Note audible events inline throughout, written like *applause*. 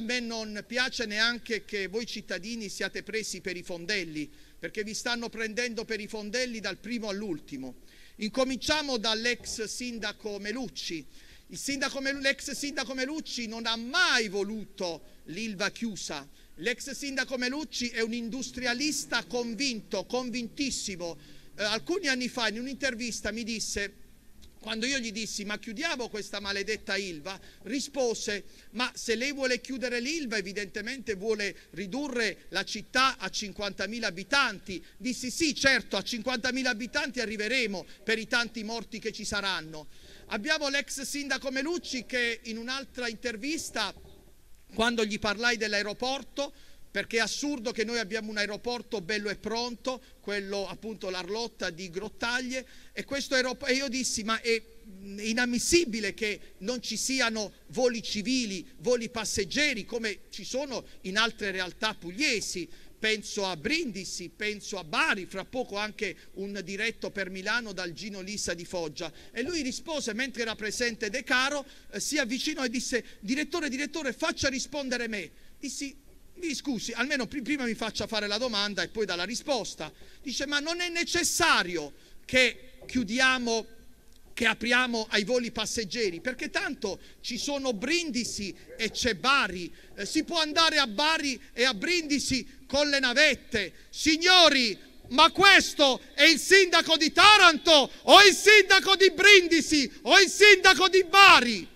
a me non piace neanche che voi cittadini siate presi per i fondelli, perché vi stanno prendendo per i fondelli dal primo all'ultimo. Incominciamo dall'ex sindaco Melucci. l'ex sindaco Melucci non ha mai voluto l'Ilva chiusa. L'ex sindaco Melucci è un industrialista convinto, convintissimo. Eh, alcuni anni fa in un'intervista mi disse quando io gli dissi ma chiudiamo questa maledetta Ilva, rispose ma se lei vuole chiudere l'Ilva evidentemente vuole ridurre la città a 50.000 abitanti. Dissi sì certo a 50.000 abitanti arriveremo per i tanti morti che ci saranno. Abbiamo l'ex sindaco Melucci che in un'altra intervista quando gli parlai dell'aeroporto perché è assurdo che noi abbiamo un aeroporto bello e pronto, quello appunto l'Arlotta di Grottaglie, e, e io dissi, ma è inammissibile che non ci siano voli civili, voli passeggeri, come ci sono in altre realtà pugliesi. Penso a Brindisi, penso a Bari, fra poco anche un diretto per Milano dal Gino Lisa di Foggia. E lui rispose, mentre era presente De Caro, eh, si avvicinò e disse, direttore, direttore, faccia rispondere me. Dissi, mi scusi, almeno prima mi faccia fare la domanda e poi dà la risposta. Dice, ma non è necessario che chiudiamo, che apriamo ai voli passeggeri, perché tanto ci sono Brindisi e c'è Bari, eh, si può andare a Bari e a Brindisi con le navette. Signori, ma questo è il sindaco di Taranto o il sindaco di Brindisi o il sindaco di Bari?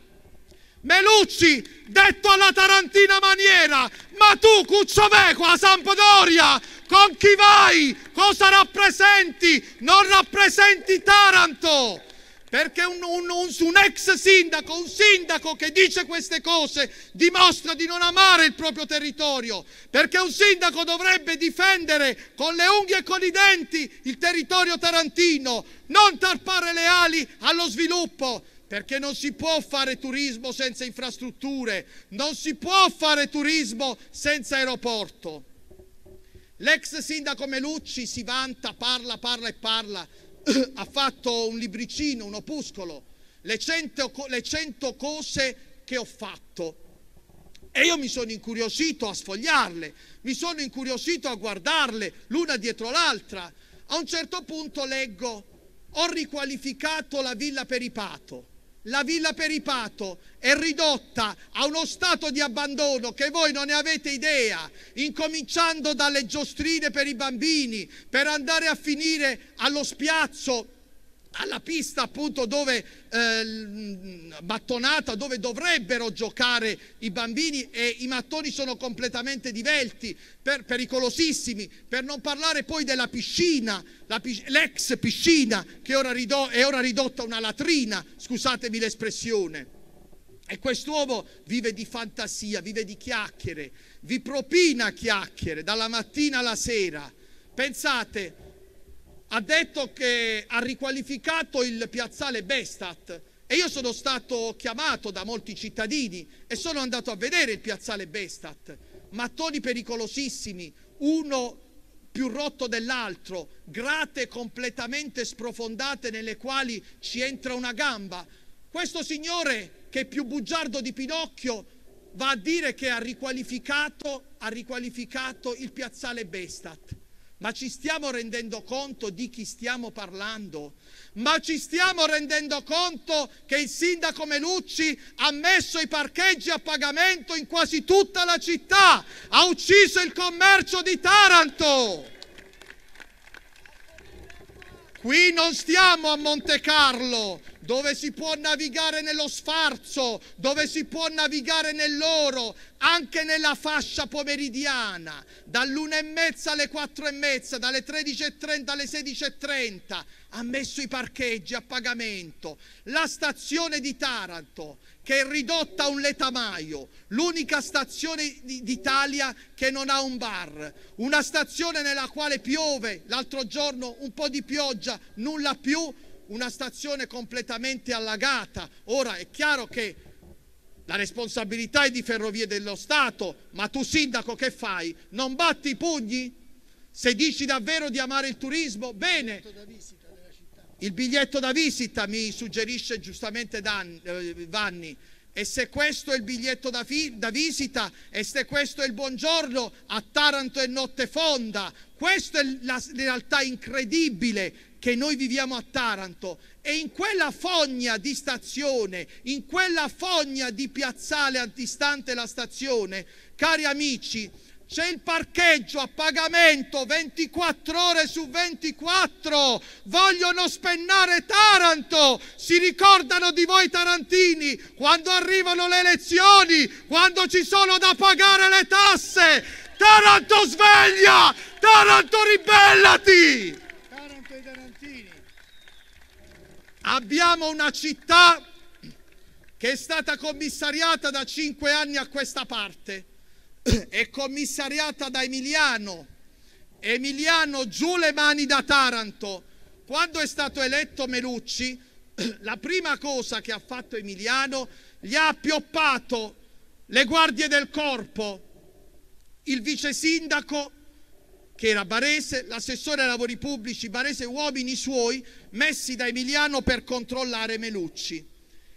Melucci, detto alla Tarantina maniera, ma tu Cuccioveco a Sampdoria, con chi vai? Cosa rappresenti? Non rappresenti Taranto! Perché un, un, un, un, ex sindaco, un sindaco che dice queste cose dimostra di non amare il proprio territorio, perché un sindaco dovrebbe difendere con le unghie e con i denti il territorio tarantino, non tarpare le ali allo sviluppo, perché non si può fare turismo senza infrastrutture, non si può fare turismo senza aeroporto. L'ex sindaco Melucci si vanta, parla, parla e parla, *clears throat* ha fatto un libricino, un opuscolo, le cento, le cento cose che ho fatto. E io mi sono incuriosito a sfogliarle, mi sono incuriosito a guardarle l'una dietro l'altra. A un certo punto leggo, ho riqualificato la villa Peripato la Villa Peripato è ridotta a uno stato di abbandono che voi non ne avete idea, incominciando dalle giostrine per i bambini, per andare a finire allo spiazzo alla pista appunto dove eh, mattonata dove dovrebbero giocare i bambini e i mattoni sono completamente divelti, per, pericolosissimi, per non parlare poi della piscina, la, l'ex piscina che ora rido, è ora ridotta una latrina, scusatemi l'espressione. E quest'uomo vive di fantasia, vive di chiacchiere, vi propina chiacchiere dalla mattina alla sera. Pensate, ha detto che ha riqualificato il piazzale Bestat e io sono stato chiamato da molti cittadini e sono andato a vedere il piazzale Bestat, mattoni pericolosissimi, uno più rotto dell'altro, grate completamente sprofondate nelle quali ci entra una gamba. Questo signore, che è più bugiardo di Pinocchio, va a dire che ha riqualificato, ha riqualificato il piazzale Bestat. Ma ci stiamo rendendo conto di chi stiamo parlando? Ma ci stiamo rendendo conto che il sindaco Melucci ha messo i parcheggi a pagamento in quasi tutta la città, ha ucciso il commercio di Taranto. Qui non stiamo a Monte Carlo, dove si può navigare nello sfarzo, dove si può navigare nell'oro, anche nella fascia pomeridiana, dall'una e mezza alle quattro e mezza, dalle 13.30 alle 16.30, ha messo i parcheggi a pagamento. La stazione di Taranto, che è ridotta a un letamaio, l'unica stazione d'Italia che non ha un bar, una stazione nella quale piove, l'altro giorno un po' di pioggia, nulla più, una stazione completamente allagata. Ora è chiaro che la responsabilità è di Ferrovie dello Stato, ma tu sindaco che fai? Non batti i pugni? Se dici davvero di amare il turismo, bene. Il biglietto da visita mi suggerisce giustamente Dan, eh, Vanni. E se questo è il biglietto da, fi- da, visita, e se questo è il buongiorno, a Taranto è notte fonda. Questa è la realtà incredibile che noi viviamo a Taranto e in quella fogna di stazione, in quella fogna di piazzale antistante la stazione, cari amici, c'è il parcheggio a pagamento 24 ore su 24. Vogliono spennare Taranto. Si ricordano di voi tarantini quando arrivano le elezioni, quando ci sono da pagare le tasse. Taranto sveglia! Taranto ribellati! Abbiamo una città che è stata commissariata da cinque anni a questa parte, è commissariata da Emiliano. Emiliano giù le mani da Taranto. Quando è stato eletto Melucci, *clears throat* la prima cosa che ha fatto Emiliano gli ha appioppato le guardie del corpo, il vice sindaco che era barese, l'assessore ai lavori pubblici barese, uomini suoi messi da Emiliano per controllare Melucci.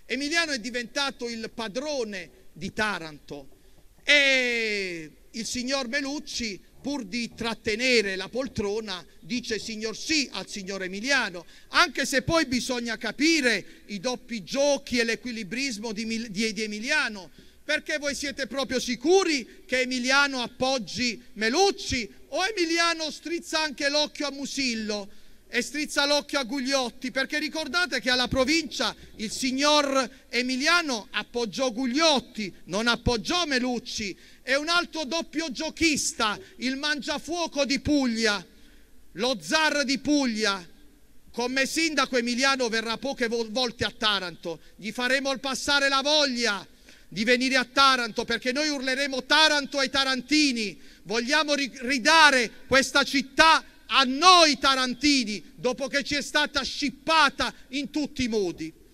Emiliano è diventato il padrone di Taranto e il signor Melucci pur di trattenere la poltrona, dice signor sì al signor Emiliano, anche se poi bisogna capire i doppi giochi e l'equilibrismo di, di, di, Emiliano, perché voi siete proprio sicuri che Emiliano appoggi Melucci o Emiliano strizza anche l'occhio a Musillo e strizza l'occhio a Gugliotti, perché ricordate che alla provincia il signor Emiliano appoggiò Gugliotti, non appoggiò Melucci, è un altro doppio giochista, il Mangiafuoco di Puglia, lo zar di Puglia. Come sindaco Emiliano verrà poche volte a Taranto, gli faremo passare la voglia di venire a Taranto perché noi urleremo Taranto ai tarantini, vogliamo ridare questa città a noi tarantini dopo che ci è stata scippata in tutti i modi.